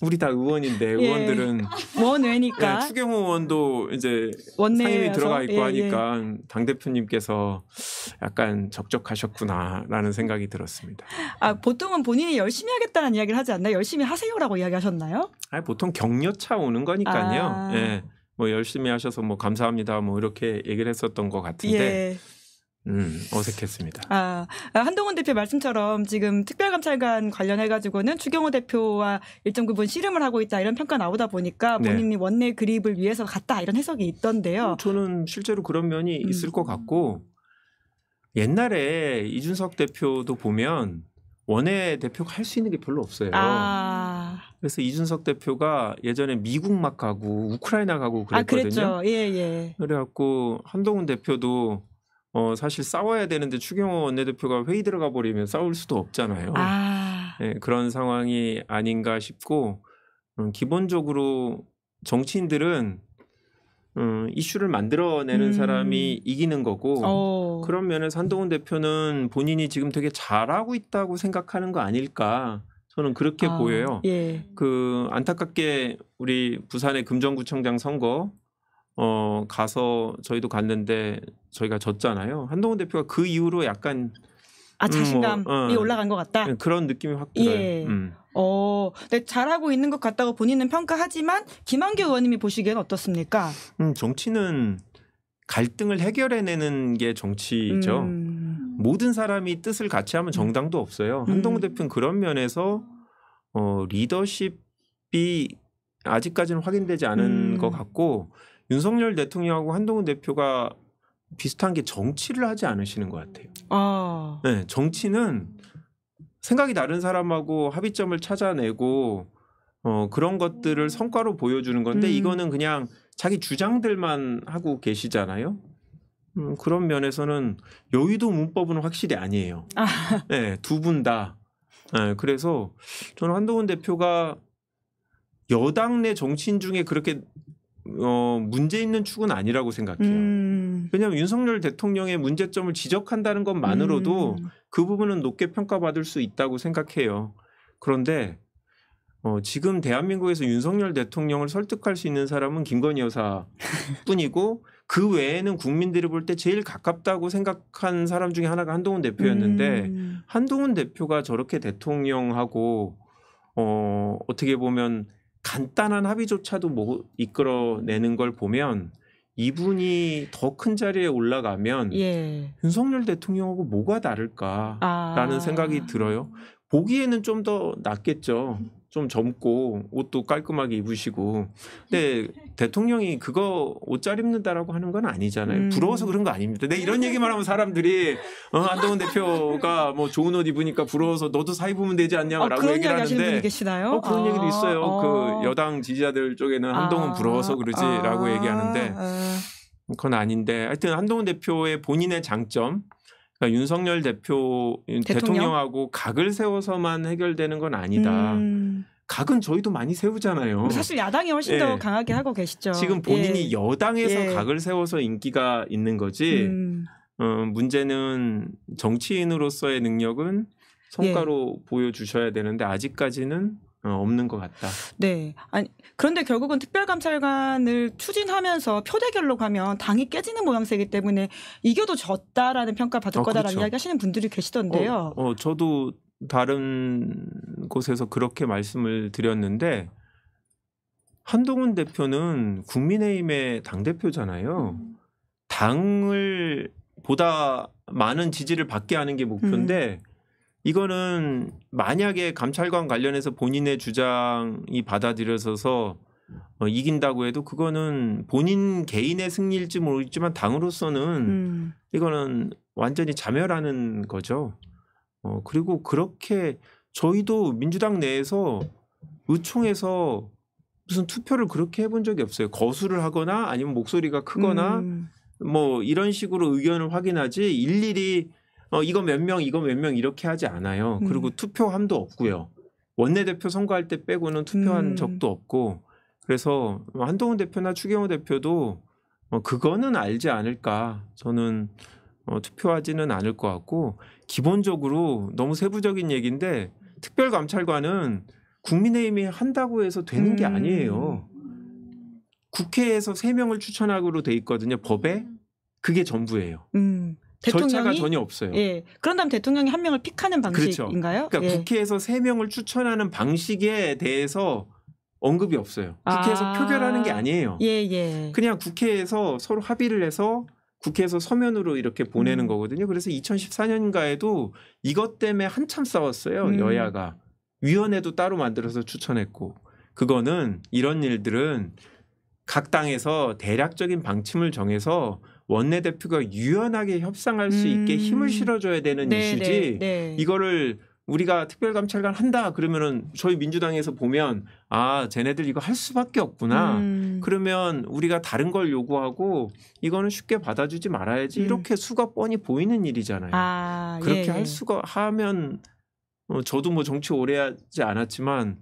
우리 다 의원인데 예. 의원들은 예. 원외니까 예, 네, 추경호 의원도 이제 상임위 들어가 있고 예, 예. 하니까 당 대표님께서 약간 적적하셨구나라는 생각이 들었습니다. 아 보통은 본인이 열심히 하겠다는 이야기를 하지 않나 요 열심히 하세요라고 이야기하셨나요? 아 보통 격려차 오는 거니까요. 아. 예. 뭐 열심히 하셔서 뭐 감사합니다 뭐 이렇게 얘기를 했었던 것 같은데 예. 음, 어색했습니다. 아, 아, 한동훈 대표 말씀처럼 지금 특별감찰관 관련해가지고는 추경호 대표와 일정 부분 씨름을 하고 있다 이런 평가 나오다 보니까 네. 본인이 네. 원내 그립을 위해서 갔다 이런 해석이 있던데요. 음, 저는 실제로 그런 면이 음. 있을 것 같고 옛날에 이준석 대표도 보면 원외 대표가 할 수 있는 게 별로 없어요. 아. 그래서 이준석 대표가 예전에 미국 막 가고 우크라이나 가고 그랬거든요. 아, 그랬죠. 예, 예. 그래갖고 한동훈 대표도 어, 사실 싸워야 되는데 추경호 원내대표가 회의 들어가 버리면 싸울 수도 없잖아요. 아. 네, 그런 상황이 아닌가 싶고 음, 기본적으로 정치인들은 음, 이슈를 만들어내는 음. 사람이 이기는 거고 오. 어. 그런 면에서 한동훈 대표는 본인이 지금 되게 잘하고 있다고 생각하는 거 아닐까 저는 그렇게 아. 보여요. 예. 그 안타깝게 우리 부산의 금정구청장 선거 어 가서 저희도 갔는데 저희가 졌잖아요. 한동훈 대표가 그 이후로 약간 아 음, 자신감이 음, 뭐, 어, 올라간 것 같다. 예, 그런 느낌이 확 예. 들어요. 예. 음. 어, 근데 잘하고 있는 것 같다고 본인은 평가하지만 김한규 의원님이 보시기엔 어떻습니까? 음, 정치는 갈등을 해결해내는 게 정치죠. 음. 모든 사람이 뜻을 같이 하면 정당도 없어요. 음. 한동훈 대표는 그런 면에서 어, 리더십이 아직까지는 확인되지 않은 음. 것 같고 윤석열 대통령하고 한동훈 대표가 비슷한 게 정치를 하지 않으시는 것 같아요. 아. 네, 정치는 생각이 다른 사람하고 합의점을 찾아내고 어, 그런 것들을 성과로 보여주는 건데 음. 이거는 그냥 자기 주장들만 하고 계시잖아요. 음, 그런 면에서는 여의도 문법은 확실히 아니에요. 아. 네, 두분 다. 네, 그래서 저는 한동훈 대표가 여당 내 정치인 중에 그렇게 어, 문제 있는 축은 아니라고 생각해요. 음. 왜냐하면 윤석열 대통령의 문제점을 지적한다는 것만으로도 음. 그 부분은 높게 평가받을 수 있다고 생각해요. 그런데 어, 지금 대한민국에서 윤석열 대통령을 설득할 수 있는 사람은 김건희 여사뿐이고 <laughs> 그 외에는 국민들이 볼 때 제일 가깝다고 생각한 사람 중에 하나가 한동훈 대표였는데 음. 한동훈 대표가 저렇게 대통령하고 어, 어떻게 보면 간단한 합의조차도 뭐 이끌어내는 걸 보면 이분이 더 큰 자리에 올라가면 예. 윤석열 대통령하고 뭐가 다를까라는 아. 생각이 들어요. 보기에는 좀 더 낫겠죠. 좀 젊고 옷도 깔끔하게 입으시고 근데 <laughs> 대통령이 그거 옷 잘 입는다라고 하는 건 아니잖아요. 음. 부러워서 그런 거 아닙니다. 내 이런 얘기만 하면 사람들이 어, 안동훈 대표가 뭐 좋은 옷 입으니까 부러워서 너도 사 입으면 되지 않냐라고 아, 그런 얘기를 하는데 분이 계시나요? 어, 그런 아, 얘기도 있어요. 그 아. 그 여당 지지자들 쪽에는 한동훈 아, 부러워서 그러지라고 아, 얘기하는데 네. 그건 아닌데 하여튼 한동훈 대표의 본인의 장점 그러니까 윤석열 대표 대통령? 하고 각을 세워서만 해결되는 건 아니다. 음. 각은 저희도 많이 세우잖아요. 사실 야당이 훨씬 예. 더 강하게 하고 계시죠. 지금 예. 본인이 예. 여당에서 예. 각을 세워서 인기가 있는 거지. 음. 어, 문제는 정치인으로서의 능력은 성과로 예. 보여주셔야 되는데 아직까지는 어, 없는 것 같다. 네. 아니, 그런데 결국은 특별감찰관을 추진하면서 표대결로 가면 당이 깨지는 모양새이기 때문에 이겨도 졌다라는 평가 받을 어, 거다라는 그렇죠. 이야기 하시는 분들이 계시던데요. 어, 어, 저도 다른 곳에서 그렇게 말씀을 드렸는데 한동훈 대표는 국민의힘의 당대표잖아요. 음. 당을 보다 많은 지지를 받게 하는 게 목표인데 음. 이거는 만약에 감찰관 관련해서 본인의 주장이 받아들여져서 어, 이긴다고 해도 그거는 본인 개인의 승리일지 모르겠지만 당으로서는 음. 이거는 완전히 자멸하는 거죠. 어, 그리고 그렇게 저희도 민주당 내에서 의총에서 무슨 투표를 그렇게 해본 적이 없어요. 거수를 하거나 아니면 목소리가 크거나 음. 뭐 이런 식으로 의견을 확인하지 일일이 어, 이거 몇 명, 이거 몇 명 이렇게 하지 않아요. 음. 그리고 투표함도 없고요. 원내대표 선거할 때 빼고는 투표한 음. 적도 없고 그래서 뭐 한동훈 대표나 추경호 대표도 어, 그거는 알지 않을까 저는 어, 투표하지는 않을 것 같고 기본적으로 너무 세부적인 얘기인데 특별감찰관은 국민의힘이 한다고 해서 되는 음. 게 아니에요. 국회에서 3명을 추천하기로 돼 있거든요. 법에. 그게 전부예요. 음. 대통령이 절차가 전혀 없어요. 예. 그런 다음 대통령이 한 명을 픽하는 방식인가요? 그렇죠. 그러니까 예. 국회에서 세 명을 추천하는 방식에 대해서 언급이 없어요. 국회에서 아~ 표결하는 게 아니에요. 예, 예. 그냥 국회에서 서로 합의를 해서 국회에서 서면으로 이렇게 보내는 음. 거거든요. 그래서 2014년가에도 이것 때문에 한참 싸웠어요. 음. 여야가 위원회도 따로 만들어서 추천했고 그거는 이런 일들은 각 당에서 대략적인 방침을 정해서 원내대표가 유연하게 협상할 수 있게 음. 힘을 실어줘야 되는 네, 이슈지 네, 네. 이거를 우리가 특별감찰관 한다 그러면은 저희 민주당에서 보면 아 쟤네들 이거 할 수밖에 없구나 음. 그러면 우리가 다른 걸 요구하고 이거는 쉽게 받아주지 말아야지 음. 이렇게 수가 뻔히 보이는 일이잖아요 아, 그렇게 예, 예. 할 수가 하면 어, 저도 뭐 정치 오래 하지 않았지만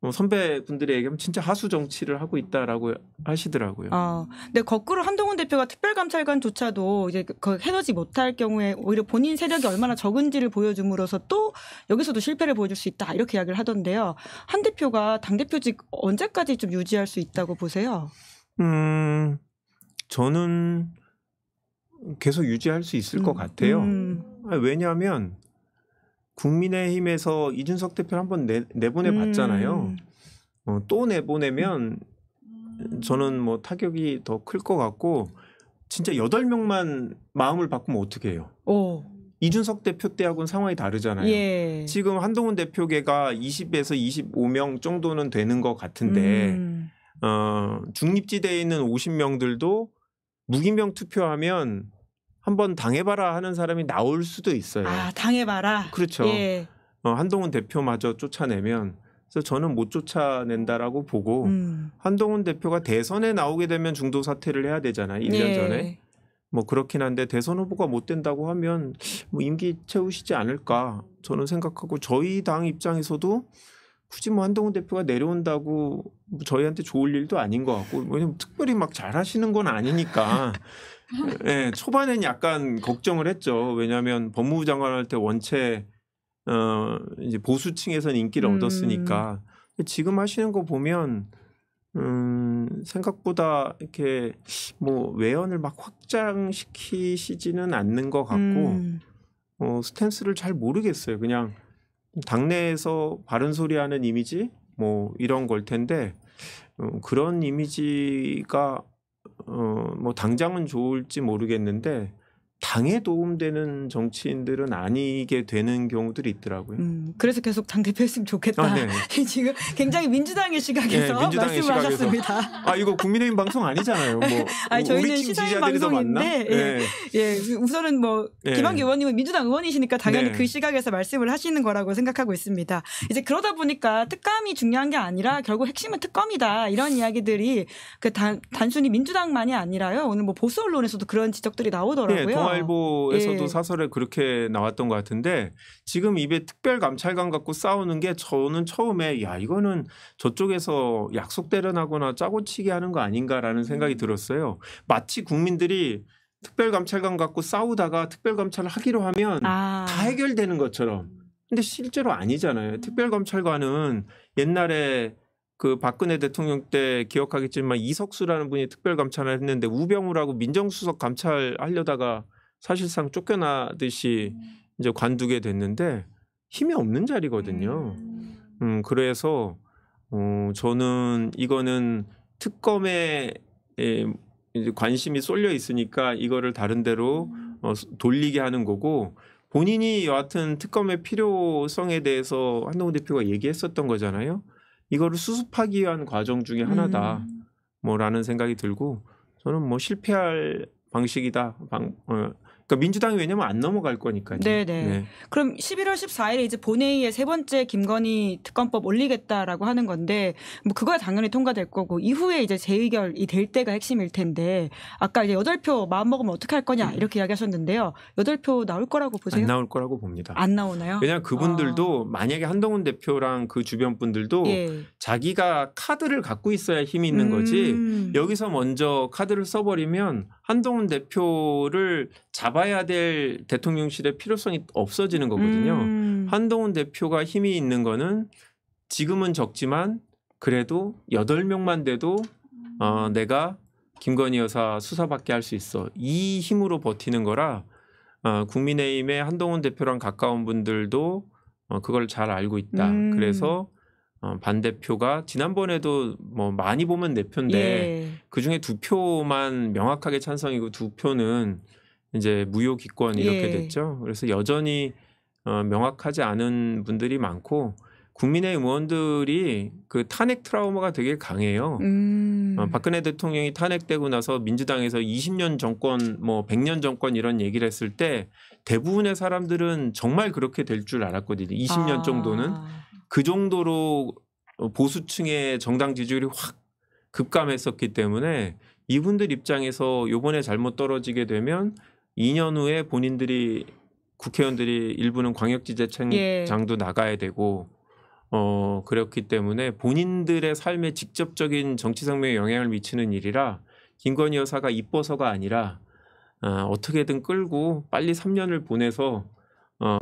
뭐 선배분들이 얘기하면 진짜 하수 정치를 하고 있다라고 하시더라고요. 아, 근데 거꾸로 한동훈 대표가 특별감찰관조차도 이제 그, 그 해너지 못할 경우에 오히려 본인 세력이 얼마나 적은지를 보여줌으로써 또 여기서도 실패를 보여줄 수 있다 이렇게 이야기를 하던데요. 한 대표가 당 대표직 언제까지 좀 유지할 수 있다고 보세요? 음, 저는 계속 유지할 수 있을 음, 것 같아요. 음. 아, 왜냐하면 국민의힘에서 이준석 대표를 한번 내, 내보내 봤잖아요. 음. 어, 또 내보내면 저는 뭐 타격이 더 클 것 같고 진짜 8 명만 마음을 바꾸면 어떻게 해요? 오. 어. 이준석 대표 때하고는 상황이 다르잖아요. 예. 지금 한동훈 대표계가 20에서 25명 정도는 되는 것 같은데 음. 어, 중립지대에 있는 50명들도 무기명 투표하면 한번 당해봐라 하는 사람이 나올 수도 있어요. 아, 당해봐라. 그렇죠. 예. 어, 한동훈 대표마저 쫓아내면 그래서 저는 못 쫓아낸다라고 보고 음. 한동훈 대표가 대선에 나오게 되면 중도 사퇴를 해야 되잖아요. 1년 예. 전에. 뭐 그렇긴 한데 대선 후보가 못 된다고 하면 뭐 임기 채우시지 않을까 저는 생각하고 저희 당 입장에서도 굳이 뭐 한동훈 대표가 내려온다고 뭐 저희한테 좋을 일도 아닌 것 같고 왜냐면 특별히 막 잘하시는 건 아니니까 <laughs> 네, 초반엔 약간 걱정을 했죠. 왜냐하면 법무부 장관 할때 원체 어, 이제 보수층에선 인기를 음. 얻었으니까 지금 하시는 거 보면 음, 생각보다 이렇게 뭐 외연을 막 확장시키시지는 않는 것 같고 음. 어, 스탠스를 잘 모르겠어요. 그냥 당내에서 바른 소리 하는 이미지 뭐 이런 걸 텐데 어, 그런 이미지가 어, 뭐 당장은 좋을지 모르겠는데 당에 도움되는 정치인들은 아니게 되는 경우들이 있더라고요. 음, 그래서 계속 당 대표했으면 좋겠다. 아, 네. <laughs> 지금 굉장히 민주당의 시각에서 네, 민주당의 말씀을 하셨습니다. 아 이거 국민의힘 방송 아니잖아요. 뭐 <laughs> 아니, 저희는 시사인 방송인데 예, 네. 예, 우선은 뭐 예. 네. 김한기 의원님은 민주당 의원이시니까 당연히 네. 그 시각에서 말씀을 하시는 거라고 생각하고 있습니다. 이제 그러다 보니까 특감이 중요한 게 아니라 결국 핵심은 특검이다 이런 이야기들이 그 단, 단순히 민주당만이 아니라요. 오늘 뭐 보수 언론에서도 그런 지적들이 나오더라고요. 네, 중앙일보에서도 예. 사설에 그렇게 나왔던 것 같은데 지금 입에 특별 감찰관 갖고 싸우는 게 저는 처음에 야 이거는 저쪽에서 약속 대련하거나 짜고치게 하는 거 아닌가라는 생각이 음. 들었어요. 마치 국민들이 특별 감찰관 갖고 싸우다가 특별 감찰을 하기로 하면 아. 다 해결되는 것처럼. 근데 실제로 아니잖아요. 음. 특별 감찰관은 옛날에 그 박근혜 대통령 때 기억하겠지만 이석수라는 분이 특별 감찰을 했는데 우병우라고 민정수석 감찰하려다가 사실상 쫓겨나듯이 음. 이제 관두게 됐는데 힘이 없는 자리거든요. 음. 음, 그래서 어, 저는 이거는 특검에 에, 이제 관심이 쏠려 있으니까 이거를 다른 데로 음. 어, 돌리게 하는 거고 본인이 여하튼 특검의 필요성에 대해서 한동훈 대표가 얘기했었던 거잖아요. 이거를 수습하기 위한 과정 중에 하나다. 뭐라는 생각이 들고 저는 뭐 실패할 방식이다. 방, 어, 그러니까 민주당이 왜냐면 안 넘어갈 거니까요. 네네. 네. 네. 그럼 11월 14일에 이제 본회의에 세 번째 김건희 특검법 올리겠다라고 하는 건데 뭐 그거야 당연히 통과될 거고 이후에 이제 재의결이 될 때가 핵심일 텐데 아까 이제 여덟 표 마음 먹으면 어떻게 할 거냐 음. 이렇게 이야기하셨는데요. 여덟 표 나올 거라고 보세요? 안 나올 거라고 봅니다. 안 나오나요? 왜냐 면 그분들도 아. 만약에 한동훈 대표랑 그 주변 분들도 예. 자기가 카드를 갖고 있어야 힘이 있는 음. 거지 여기서 먼저 카드를 써버리면 한동훈 대표를 잡아야 될 대통령실의 필요성이 없어지는 거거든요. 음. 한동훈 대표가 힘이 있는 거는 지금은 적지만 그래도 8 명만 돼도 어, 내가 김건희 여사 수사밖에 할 수 있어. 이 힘으로 버티는 거라 어, 국민의힘의 한동훈 대표랑 가까운 분들도 어, 그걸 잘 알고 있다. 음. 그래서 어, 반대표가 지난번에도 뭐 많이 보면 네 표인데 예. 그 중에 두 표만 명확하게 찬성이고 두 표는 이제 무효 기권 이렇게 예. 됐죠. 그래서 여전히 어, 명확하지 않은 분들이 많고 국민의 의원들이 그 탄핵 트라우마가 되게 강해요. 음. 어, 박근혜 대통령이 탄핵되고 나서 민주당에서 20년 정권, 뭐 100년 정권 이런 얘기를 했을 때 대부분의 사람들은 정말 그렇게 될 줄 알았거든요. 20년 아. 정도는. 그 정도로 어, 보수층의 정당 지지율이 확 급감했었기 때문에 이분들 입장에서 요번에 잘못 떨어지게 되면 2년 후에 본인들이 국회의원들이 일부는 광역지재청장도 예. 나가야 되고 어 그렇기 때문에 본인들의 삶에 직접적인 정치 생명에 영향을 미치는 일이라 김건희 여사가 이뻐서가 아니라 어, 어떻게든 끌고 빨리 3년을 보내서 어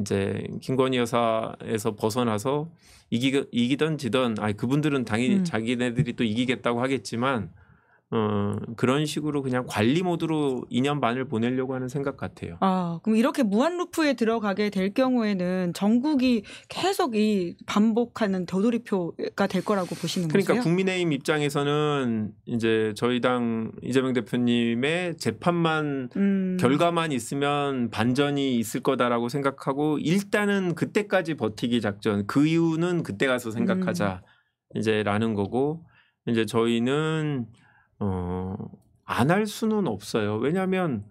이제 김건희 여사에서 벗어나서 이기 이기던 지던 아 그분들은 당연히 음. 자기네들이 또 이기겠다고 하겠지만 어, 그런 식으로 그냥 관리 모드로 2년 반을 보내려고 하는 생각 같아요. 아, 그럼 이렇게 무한 루프에 들어가게 될 경우에는 전국이 계속 이 반복하는 도돌이표가 될 거라고 보시는 그러니까 거세요? 그러니까 국민의힘 입장에서는 이제 저희 당 이재명 대표님의 재판만 음. 결과만 있으면 반전이 있을 거다라고 생각하고 일단은 그때까지 버티기 작전 그 이유는 그때 가서 생각하자 음. 이제라는 거고 이제 저희는 어, 안 할 수는 없어요. 왜냐하면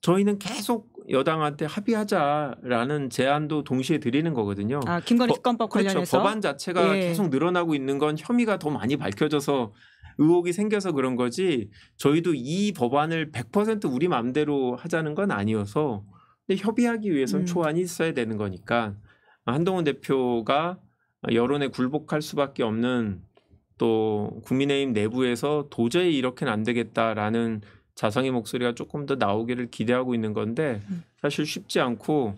저희는 계속 여당한테 합의하자라는 제안도 동시에 드리는 거거든요. 아, 김건희 특검법 그렇죠. 관련해서 그렇죠. 법안 자체가 예. 계속 늘어나고 있는 건 혐의가 더 많이 밝혀져서 의혹이 생겨서 그런 거지. 저희도 이 법안을 100% 우리 마음대로 하자는 건 아니어서 근데 협의하기 위해선 음. 초안이 있어야 되는 거니까 한동훈 대표가 여론에 굴복할 수밖에 없는 또 국민의힘 내부에서 도저히 이렇게는 안 되겠다라는 자성의 목소리가 조금 더 나오기를 기대하고 있는 건데 음. 사실 쉽지 않고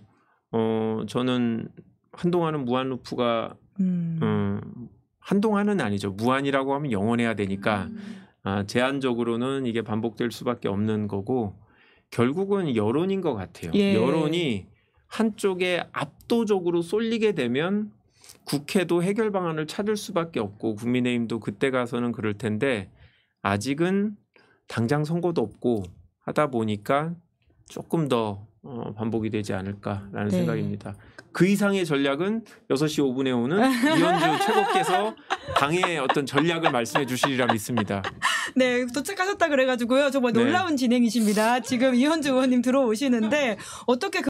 어 저는 한동안은 무한 루프가 음. 음 한동안은 아니죠 무한이라고 하면 영원해야 되니까 음. 아, 제한적으로는 이게 반복될 수밖에 없는 거고 결국은 여론인 것 같아요. 예. 여론이 한쪽에 압도적으로 쏠리게 되면 국회도 해결 방안을 찾을 수밖에 없고 국민의힘도 그때 가서는 그럴 텐데 아직은 당장 선거도 없고 하다 보니까 조금 더 어, 반복이 되지 않을까라는 네. 생각입니다. 그 이상의 전략은 6시 5분에 오는 이현주 <laughs> 최고께서 당의 어떤 전략을 말씀해 주시리라 믿습니다. 네, 도착하셨다 그래가지고요. 정말 네. 놀라운 진행이십니다. 지금 이현주 의원님 들어오시는데 어떻게 그